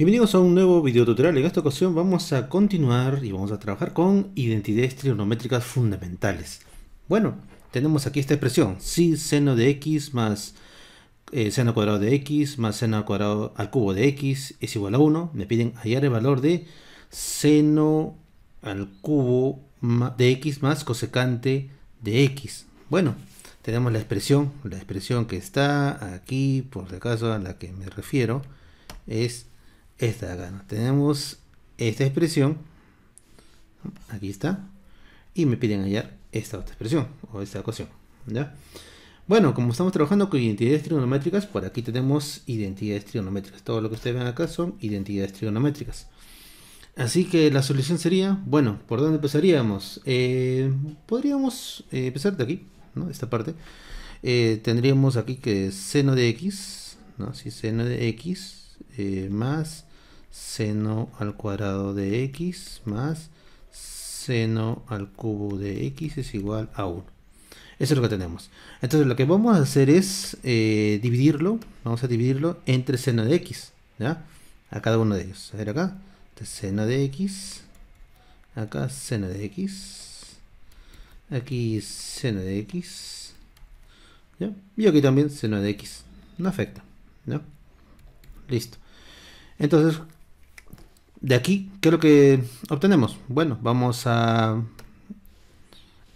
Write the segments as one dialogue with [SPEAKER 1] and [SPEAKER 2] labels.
[SPEAKER 1] Bienvenidos a un nuevo video tutorial. En esta ocasión vamos a continuar y vamos a trabajar con identidades trigonométricas fundamentales. Bueno, tenemos aquí esta expresión, si seno de x más eh, seno cuadrado de x más seno cuadrado al cubo de x es igual a 1. Me piden hallar el valor de seno al cubo de x más cosecante de x. Bueno, tenemos la expresión, la expresión que está aquí, por si acaso a la que me refiero, es esta de acá. Tenemos esta expresión. Aquí está. Y me piden hallar esta otra expresión o esta ecuación. ¿ya? Bueno, como estamos trabajando con identidades trigonométricas, por aquí tenemos identidades trigonométricas. Todo lo que ustedes ven acá son identidades trigonométricas. Así que la solución sería, bueno, ¿por dónde empezaríamos? Eh, podríamos eh, empezar de aquí, ¿no? Esta parte. Eh, tendríamos aquí que seno de x, ¿no? Si seno de x más seno al cuadrado de x más seno al cubo de x es igual a 1. Eso es lo que tenemos. Entonces lo que vamos a hacer es eh, dividirlo, vamos a dividirlo entre seno de x, ¿ya? A cada uno de ellos. A ver acá, este seno de x, acá seno de x, aquí seno de x, ¿ya? Y aquí también seno de x, no afecta, Listo. Entonces, de aquí, ¿qué es lo que obtenemos? Bueno, vamos a,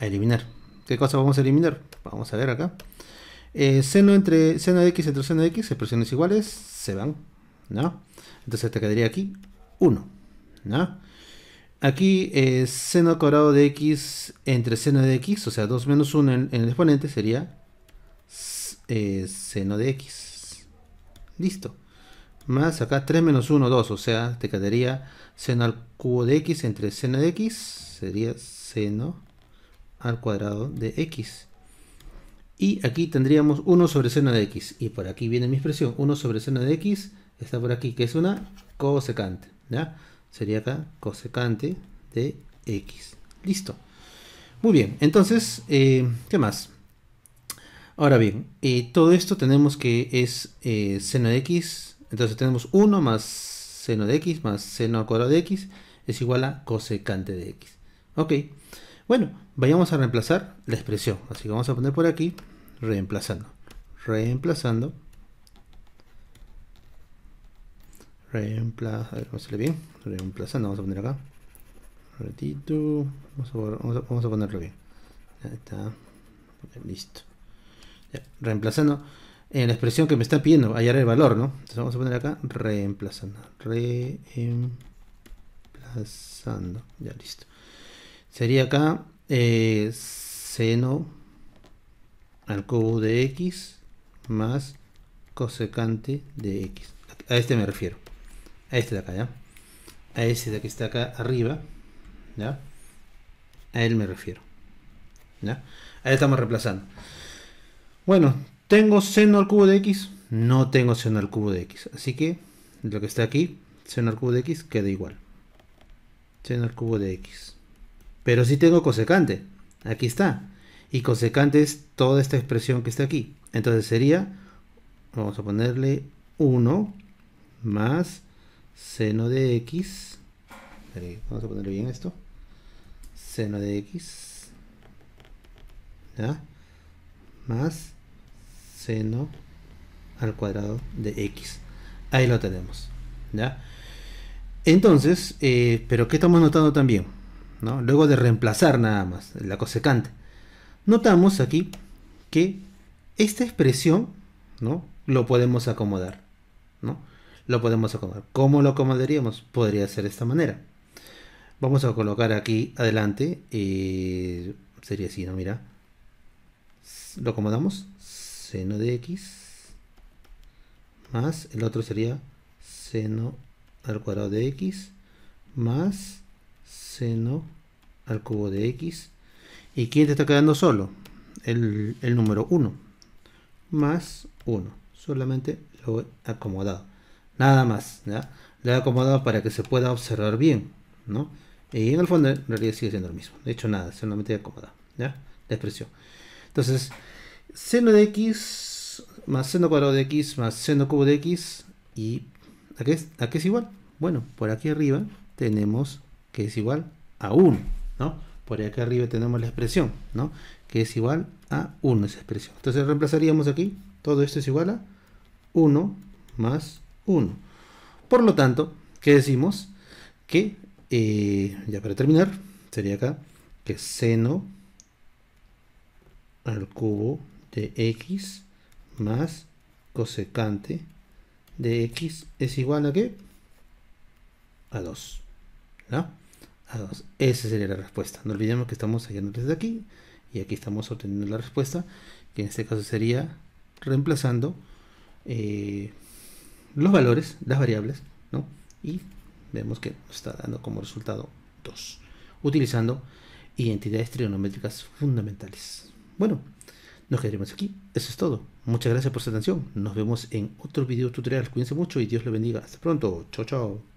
[SPEAKER 1] eliminar. ¿Qué cosa vamos a eliminar? Vamos a ver acá. Eh, seno, entre, seno de x entre seno de x, expresiones iguales, se van. ¿no? Entonces te quedaría aquí 1. Aquí eh, seno cuadrado de x entre seno de x, o sea 2 menos 1 en, el exponente sería eh, seno de x. Listo. Más acá 3 menos 1, 2. O sea, te quedaría seno al cubo de x entre seno de x. Sería seno al cuadrado de x. Y aquí tendríamos 1 sobre seno de x. Y por aquí viene mi expresión. 1 sobre seno de x está por aquí, que es una cosecante. ¿ya? Sería acá cosecante de x. Listo. Muy bien, entonces, eh, ¿qué más? Ahora bien, eh, todo esto tenemos que es eh, seno de x entonces tenemos 1 más seno de x más seno al cuadrado de x es igual a cosecante de x. Ok, bueno, vayamos a reemplazar la expresión. Así que vamos a poner por aquí reemplazando. Reemplazando. Reemplazando. A ver, vamos a bien. Reemplazando, vamos a poner acá. Ratito. Vamos a, ponerlo bien. ya está. Listo. Ya, reemplazando en la expresión que me está pidiendo, hallar el valor, ¿no? Entonces vamos a poner acá reemplazando. Reemplazando. Ya listo. Sería acá eh, seno al cubo de x más cosecante de x. A este me refiero. A este de acá, ¿ya? A ese de que está acá arriba, ¿ya? A él me refiero. ¿ya? Ahí estamos reemplazando. Bueno, ¿Tengo seno al cubo de x? No tengo seno al cubo de x. Así que lo que está aquí, seno al cubo de x, queda igual. Seno al cubo de x. Pero sí tengo cosecante. Aquí está. Y cosecante es toda esta expresión que está aquí. Entonces sería, vamos a ponerle 1 más seno de x. Vamos a ponerle bien esto. Seno de x. ¿Ya? Más seno al cuadrado de x. Ahí lo tenemos. ¿ya? Entonces, eh, pero ¿qué estamos notando también? ¿no? Luego de reemplazar nada más la cosecante. Notamos aquí que esta expresión ¿no? lo podemos acomodar. ¿no? Lo podemos acomodar. ¿Cómo lo acomodaríamos? Podría ser de esta manera. Vamos a colocar aquí adelante. Eh, sería así, ¿no? Mira. Lo acomodamos seno de x más el otro sería seno al cuadrado de x más seno al cubo de x. ¿Y quién te está quedando solo? El, número 1 más 1. Solamente lo he acomodado. Nada más. ¿ya? Lo he acomodado para que se pueda observar bien. ¿no? Y en el fondo en realidad sigue siendo lo mismo. De hecho, nada. Solamente he acomodado. ¿ya? La expresión. Entonces, seno de x más seno cuadrado de x más seno cubo de x y ¿a qué, es, igual? Bueno, por aquí arriba tenemos que es igual a 1, ¿no? Por aquí arriba tenemos la expresión, ¿no? Que es igual a 1 esa expresión. Entonces reemplazaríamos aquí, todo esto es igual a 1 más 1. Por lo tanto, ¿qué decimos? Que, eh, ya para terminar, sería acá, que seno al cubo de x más cosecante de x es igual a qué? A 2. ¿no? A 2. Esa sería la respuesta. No olvidemos que estamos saliendo desde aquí y aquí estamos obteniendo la respuesta, que en este caso sería reemplazando eh, los valores, las variables, ¿no? Y vemos que nos está dando como resultado 2, utilizando identidades trigonométricas fundamentales. Bueno, nos quedaremos aquí. Eso es todo. Muchas gracias por su atención. Nos vemos en otro video tutorial. Cuídense mucho y Dios les bendiga. Hasta pronto. Chao, chao.